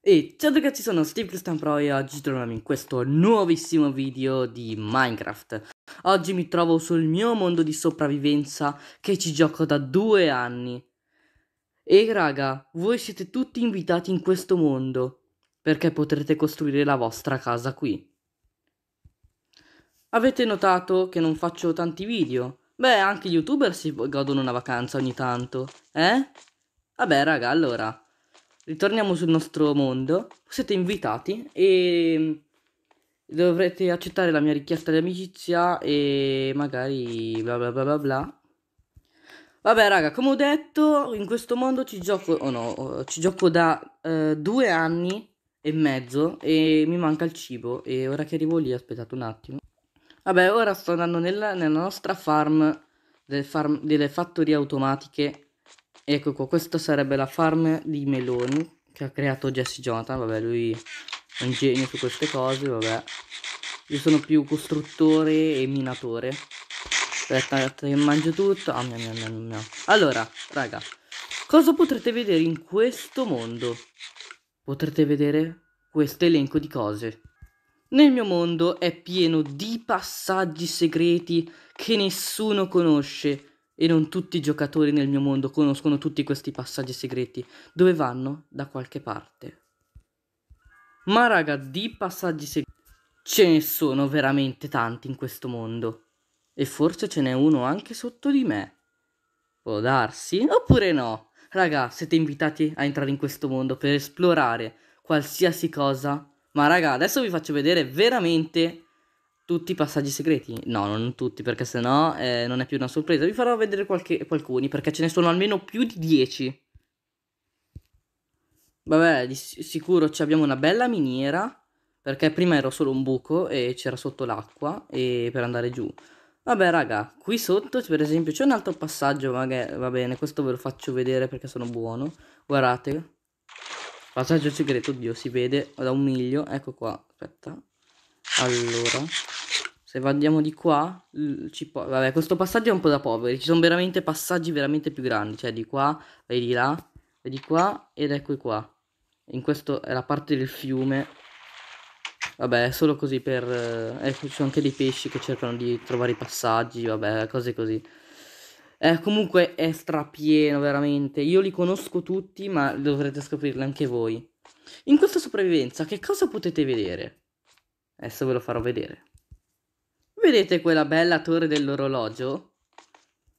E ciao ragazzi, sono Steve Christian Pro e oggi troviamo in questo nuovissimo video di Minecraft. Oggi mi trovo sul mio mondo di sopravvivenza che ci gioco da due anni. E raga, voi siete tutti invitati in questo mondo perché potrete costruire la vostra casa qui. Avete notato che non faccio tanti video? Beh, anche gli youtuber si godono una vacanza ogni tanto, eh? Vabbè raga, allora ritorniamo sul nostro mondo, siete invitati e dovrete accettare la mia richiesta di amicizia e magari bla bla bla bla bla. Vabbè raga, come ho detto, in questo mondo ci gioco, oh no, ci gioco da eh, due anni e mezzo e mi manca il cibo e ora che arrivo lì aspettate un attimo. Vabbè, ora sto andando nella, nella nostra farm, del farm delle fattorie automatiche Ecco qua, questa sarebbe la farm di meloni che ha creato Jesse Jonathan, vabbè lui è un genio su queste cose, vabbè. Io sono più costruttore e minatore. Aspetta che mangio tutto. Ah, mia, mia, mia, mia. Allora, raga, cosa potrete vedere in questo mondo? Potrete vedere questo elenco di cose. Nel mio mondo è pieno di passaggi segreti che nessuno conosce e non tutti i giocatori nel mio mondo conoscono tutti questi passaggi segreti, dove vanno da qualche parte. Ma raga, di passaggi segreti ce ne sono veramente tanti in questo mondo. E forse ce n'è uno anche sotto di me. Può darsi? Oppure no? Raga, siete invitati a entrare in questo mondo per esplorare qualsiasi cosa. Ma raga, adesso vi faccio vedere veramente tutti i passaggi segreti. No, non tutti, perché sennò eh, non è più una sorpresa. Vi farò vedere qualche, qualcuni, perché ce ne sono almeno più di 10. Vabbè, di sicuro abbiamo una bella miniera, perché prima ero solo un buco e c'era sotto l'acqua e per andare giù. Vabbè raga, qui sotto per esempio c'è un altro passaggio, magari, va bene, questo ve lo faccio vedere perché sono buono. Guardate, passaggio segreto, oddio, si vede da un miglio, ecco qua, aspetta. Allora, se andiamo di qua, ci po- vabbè, questo passaggio è un po' da poveri. Ci sono veramente passaggi veramente più grandi. Cioè, di qua, vai di là, vai di qua, ed ecco qua. In questo è la parte del fiume. Vabbè, è solo così per... Eh, ecco, ci sono anche dei pesci che cercano di trovare i passaggi, vabbè, cose così. Eh, comunque è strapieno, veramente. Io li conosco tutti, ma dovrete scoprirli anche voi. In questa sopravvivenza, che cosa potete vedere? Adesso ve lo farò vedere. Vedete quella bella torre dell'orologio?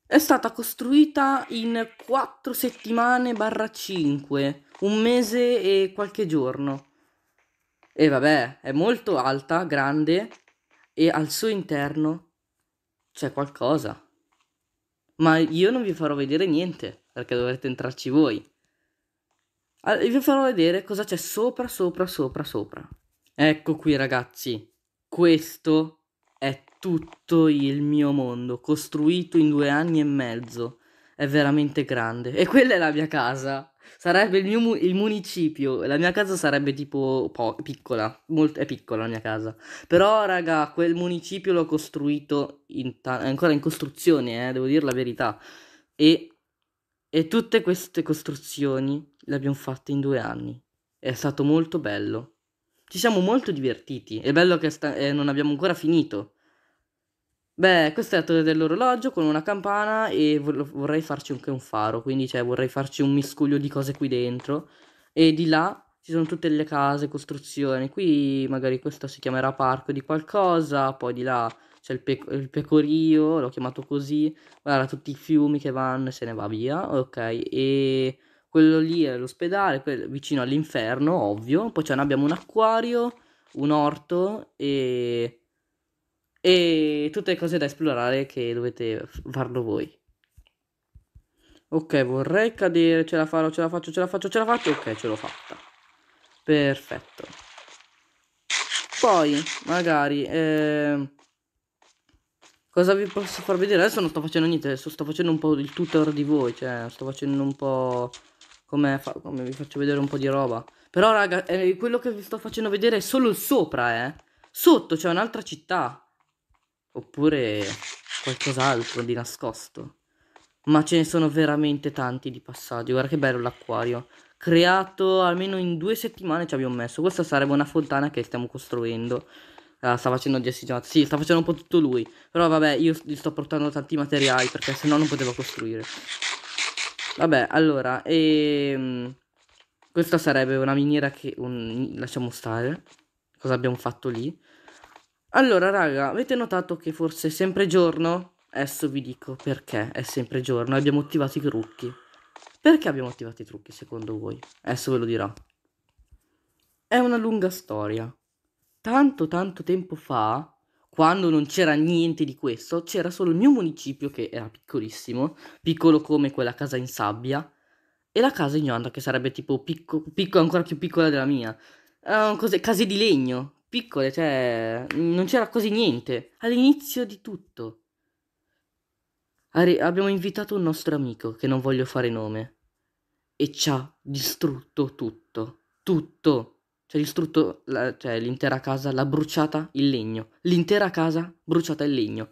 È stata costruita in 4 settimane barra 5, un mese e qualche giorno. E vabbè, è molto alta, grande e al suo interno c'è qualcosa. Ma io non vi farò vedere niente, perché dovrete entrarci voi. Allora, ah, vi farò vedere cosa c'è sopra, sopra, sopra, sopra. Ecco qui ragazzi, questo tutto il mio mondo, costruito in due anni e mezzo. È veramente grande. E quella è la mia casa. Sarebbe il mio mu- il municipio. La mia casa sarebbe tipo po- piccola. Molto- è piccola la mia casa. Però, raga, quel municipio l'ho costruito. In ta- è ancora in costruzione, eh, devo dire la verità. E, e tutte queste costruzioni le abbiamo fatte in due anni. È stato molto bello. Ci siamo molto divertiti. È bello che sta- eh, non abbiamo ancora finito. Beh, questo è la torre dell'orologio con una campana e vol- vorrei farci anche un faro, quindi cioè, vorrei farci un miscuglio di cose qui dentro. E di là ci sono tutte le case, costruzioni, qui magari questo si chiamerà parco di qualcosa, poi di là c'è il, pe- il pecorio, l'ho chiamato così, guarda tutti i fiumi che vanno e se ne va via, ok, e quello lì è l'ospedale, vicino all'inferno, ovvio, poi ce abbiamo un acquario, un orto e e tutte le cose da esplorare che dovete farlo voi. Ok, vorrei cadere, ce la farò, ce la faccio, ce la faccio, ce la faccio, ok, ce l'ho fatta. Perfetto. Poi, magari, eh, cosa vi posso far vedere? Adesso non sto facendo niente, adesso sto facendo un po' il tutor di voi, cioè sto facendo un po' come, come vi faccio vedere un po' di roba. Però, raga, eh, quello che vi sto facendo vedere è solo il sopra, eh. Sotto c'è un'altra città oppure qualcos'altro di nascosto. Ma ce ne sono veramente tanti di passaggi. Guarda che bello l'acquario. Creato almeno in due settimane ci abbiamo messo. Questa sarebbe una fontana che stiamo costruendo. Ah, sta facendo Jesse Jones. Sì, sta facendo un po' tutto lui. Però vabbè, io gli sto portando tanti materiali perché sennò non poteva costruire. Vabbè, allora, e... Ehm, questa sarebbe una miniera che un, lasciamo stare. Cosa abbiamo fatto lì? Allora, raga, avete notato che forse è sempre giorno? Adesso vi dico perché è sempre giorno e abbiamo attivato i trucchi. Perché abbiamo attivato i trucchi secondo voi? Adesso ve lo dirò. È una lunga storia. Tanto tanto tempo fa, quando non c'era niente di questo, c'era solo il mio municipio che era piccolissimo, piccolo come quella casa in sabbia, e la casa in ignota che sarebbe tipo picco, picco ancora più piccola della mia. Uh, cose, case di legno, piccole, cioè non c'era quasi niente all'inizio di tutto. Arri- abbiamo invitato un nostro amico che non voglio fare nome e ci ha distrutto tutto, tutto. Ci ha distrutto la, cioè, l'intera casa, l'ha bruciata il legno, l'intera casa bruciata il legno.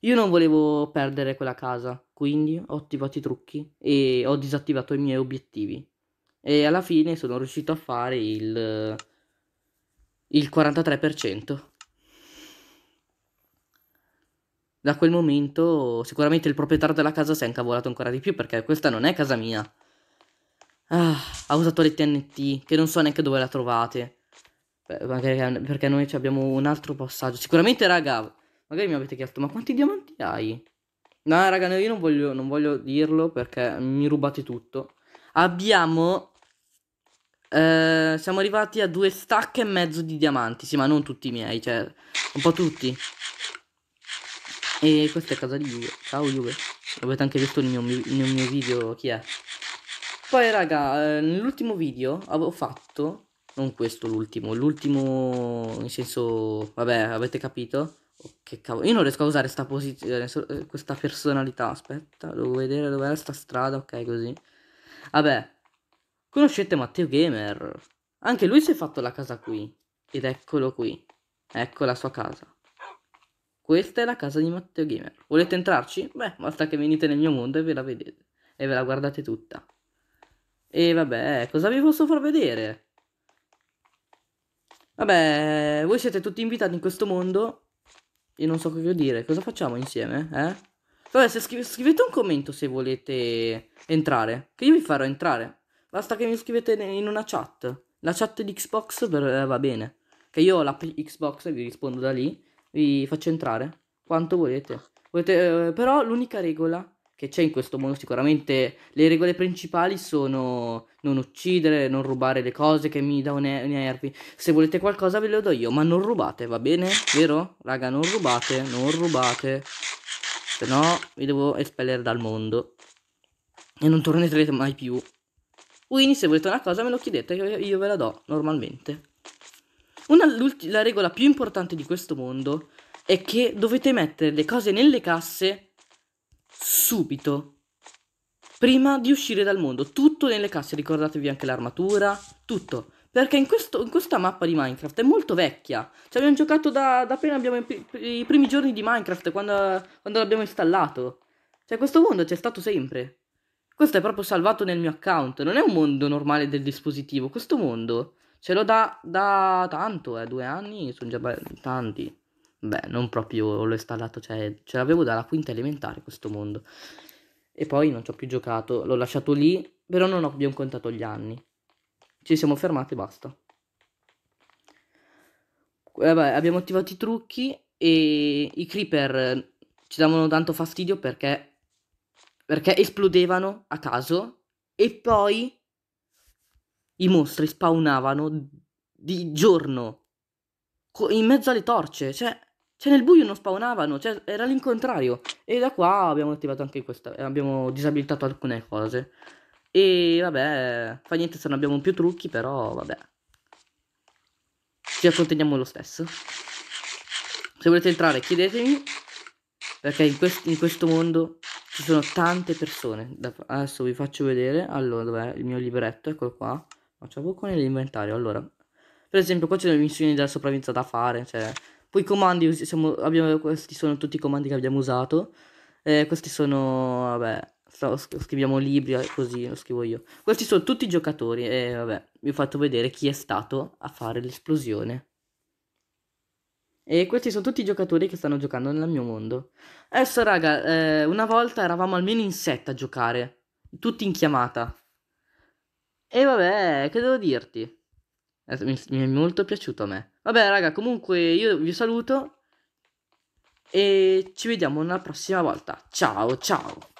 Io non volevo perdere quella casa, quindi ho attivato i trucchi e ho disattivato i miei obiettivi. E alla fine sono riuscito a fare il il 43%. Da quel momento sicuramente il proprietario della casa si è incavolato ancora di più perché questa non è casa mia. Ah, ha usato le TNT che non so neanche dove la trovate. Beh, magari perché noi abbiamo un altro passaggio. Sicuramente raga, magari mi avete chiesto ma quanti diamanti hai? No raga, io non voglio, non voglio dirlo perché mi rubate tutto. Abbiamo eh, siamo arrivati a due stacche e mezzo di diamanti. Sì, ma non tutti i miei, cioè un po' tutti. E questa è casa di Juve. Ciao Juve. Avete anche visto nel mio, nel mio video chi è. Poi raga, eh, nell'ultimo video avevo fatto non questo l'ultimo, l'ultimo in senso, vabbè, avete capito? Oh, che cavolo, io non riesco a usare sta posizione, eh, eh, questa personalità, aspetta, devo vedere dov'è sta strada, ok, così. Vabbè, Conoscete Matteo Gamer? Anche lui si è fatto la casa qui. Ed eccolo qui. Ecco la sua casa. Questa è la casa di Matteo Gamer. Volete entrarci? Beh, basta che venite nel mio mondo e ve la vedete. E ve la guardate tutta. E vabbè, cosa vi posso far vedere? Vabbè, voi siete tutti invitati in questo mondo. Io non so cosa dire. Cosa facciamo insieme, eh? Vabbè, scrivete un commento se volete entrare. Che io vi farò entrare. Basta che mi scrivete in una chat. La chat di Xbox per, eh, va bene. Che io ho la Xbox e vi rispondo da lì. Vi faccio entrare. Quanto volete. volete eh, però l'unica regola che c'è in questo mondo sicuramente le regole principali sono non uccidere, non rubare le cose che mi dà ne- nervi. Se volete qualcosa ve lo do io, ma non rubate, va bene? Vero? Raga, non rubate, non rubate. Se no vi devo espellere dal mondo. E non tornerete mai più. Quindi se volete una cosa me lo chiedete, e io ve la do normalmente. Una, la regola più importante di questo mondo è che dovete mettere le cose nelle casse subito, prima di uscire dal mondo. Tutto nelle casse, ricordatevi anche l'armatura, tutto. Perché in, questo, in, questa mappa di Minecraft è molto vecchia. Ci abbiamo giocato da, da appena abbiamo i, i, primi giorni di Minecraft, quando, quando l'abbiamo installato. Cioè, questo mondo c'è stato sempre. Questo è proprio salvato nel mio account. Non è un mondo normale del dispositivo. Questo mondo ce l'ho da, da tanto, eh. Due anni sono già be- tanti. Beh, non proprio l'ho installato, cioè ce l'avevo dalla quinta elementare questo mondo. E poi non ci ho più giocato. L'ho lasciato lì, però non abbiamo contato gli anni. Ci siamo fermati e basta. Eh, vabbè, abbiamo attivato i trucchi e i creeper ci davano tanto fastidio perché perché esplodevano a caso e poi i mostri spawnavano di giorno in mezzo alle torce, cioè, cioè nel buio non spawnavano, cioè era l'incontrario. E da qua abbiamo attivato anche questa, eh, abbiamo disabilitato alcune cose. E vabbè, fa niente se non abbiamo più trucchi, però vabbè. Ci accontentiamo lo stesso. Se volete entrare chiedetemi, perché in, quest in questo mondo ci sono tante persone. Adesso vi faccio vedere. Allora, dov'è il mio libretto? Eccolo qua. Facciamo con l'inventario. Allora, per esempio, qua c'è le missioni della sopravvivenza da fare. Cioè, poi i comandi, siamo, abbiamo, questi sono tutti i comandi che abbiamo usato. Eh, questi sono, vabbè, scriviamo libri eh, così, lo scrivo io. Questi sono tutti i giocatori e vabbè, vi ho fatto vedere chi è stato a fare l'esplosione. E questi sono tutti i giocatori che stanno giocando nel mio mondo. Adesso, raga, eh, una volta eravamo almeno in sette a giocare, tutti in chiamata. E vabbè, che devo dirti? Eh, mi, mi è molto piaciuto a me. Vabbè, raga, comunque io vi saluto. E ci vediamo una prossima volta. Ciao, ciao.